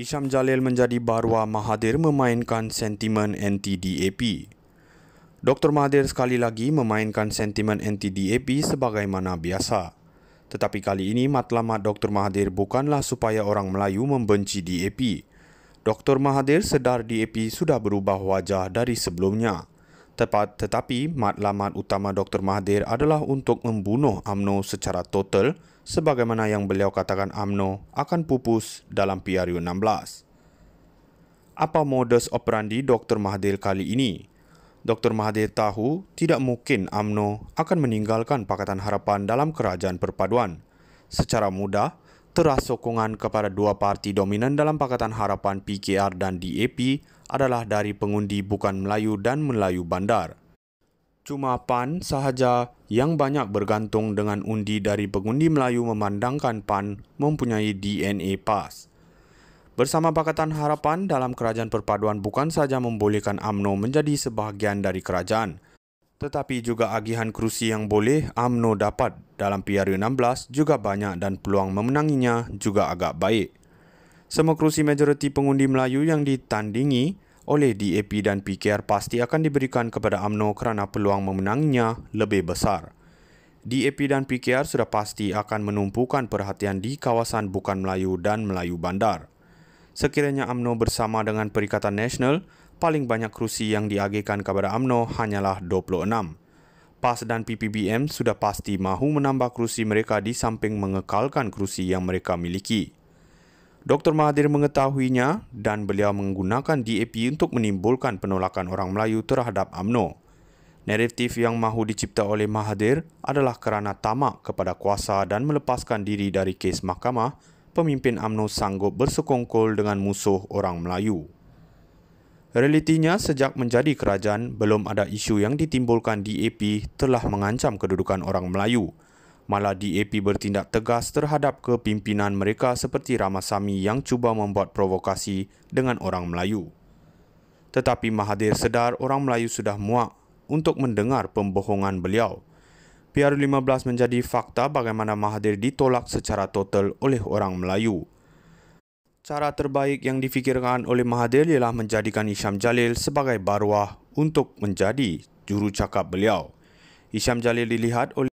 Isham Jalil menjadi barua Mahathir memainkan sentimen anti-DAP. Dr. Mahathir sekali lagi memainkan sentimen anti-DAP sebagaimana biasa. Tetapi kali ini matlamat Dr. Mahathir bukanlah supaya orang Melayu membenci DAP. Dr. Mahathir sedar DAP sudah berubah wajah dari sebelumnya. Tepat tetapi matlamat utama Dr. Mahathir adalah untuk membunuh AMNO secara total sebagaimana yang beliau katakan AMNO akan pupus dalam PRU 16. Apa modus operandi Dr. Mahathir kali ini? Dr. Mahathir tahu tidak mungkin AMNO akan meninggalkan Pakatan Harapan dalam kerajaan perpaduan. Secara mudah, teras sokongan kepada dua parti dominan dalam Pakatan Harapan PKR dan DAP adalah dari pengundi bukan Melayu dan Melayu Bandar. Cuma PAN sahaja yang banyak bergantung dengan undi dari pengundi Melayu memandangkan PAN mempunyai DNA PAS. Bersama Pakatan Harapan dalam Kerajaan Perpaduan bukan saja membolehkan AMNO menjadi sebahagian dari kerajaan, tetapi juga agihan kerusi yang boleh AMNO dapat dalam PRU16 juga banyak dan peluang memenanginya juga agak baik. Semua kerusi majoriti pengundi Melayu yang ditandingi oleh DAP dan PKR pasti akan diberikan kepada AMNO kerana peluang memenanginya lebih besar. DAP dan PKR sudah pasti akan menumpukan perhatian di kawasan bukan Melayu dan Melayu Bandar. Sekiranya AMNO bersama dengan Perikatan Nasional paling banyak kerusi yang diagihkan kepada AMNO hanyalah 26. PAS dan PPBM sudah pasti mahu menambah kerusi mereka di samping mengekalkan kerusi yang mereka miliki. Dr. Mahathir mengetahuinya dan beliau menggunakan DAP untuk menimbulkan penolakan orang Melayu terhadap AMNO. Naratif yang mahu dicipta oleh Mahathir adalah kerana tamak kepada kuasa dan melepaskan diri dari kes mahkamah, pemimpin AMNO sanggup bersekongkol dengan musuh orang Melayu. Realitinya, sejak menjadi kerajaan, belum ada isu yang ditimbulkan DAP telah mengancam kedudukan orang Melayu. Malah DAP bertindak tegas terhadap kepimpinan mereka seperti Ramasami yang cuba membuat provokasi dengan orang Melayu. Tetapi Mahathir sedar orang Melayu sudah muak untuk mendengar pembohongan beliau. PR15 menjadi fakta bagaimana Mahathir ditolak secara total oleh orang Melayu. Cara terbaik yang difikirkan oleh Mahathir ialah menjadikan Isham Jalil sebagai baruah untuk menjadi jurucakap beliau. Isham Jalil dilihat oleh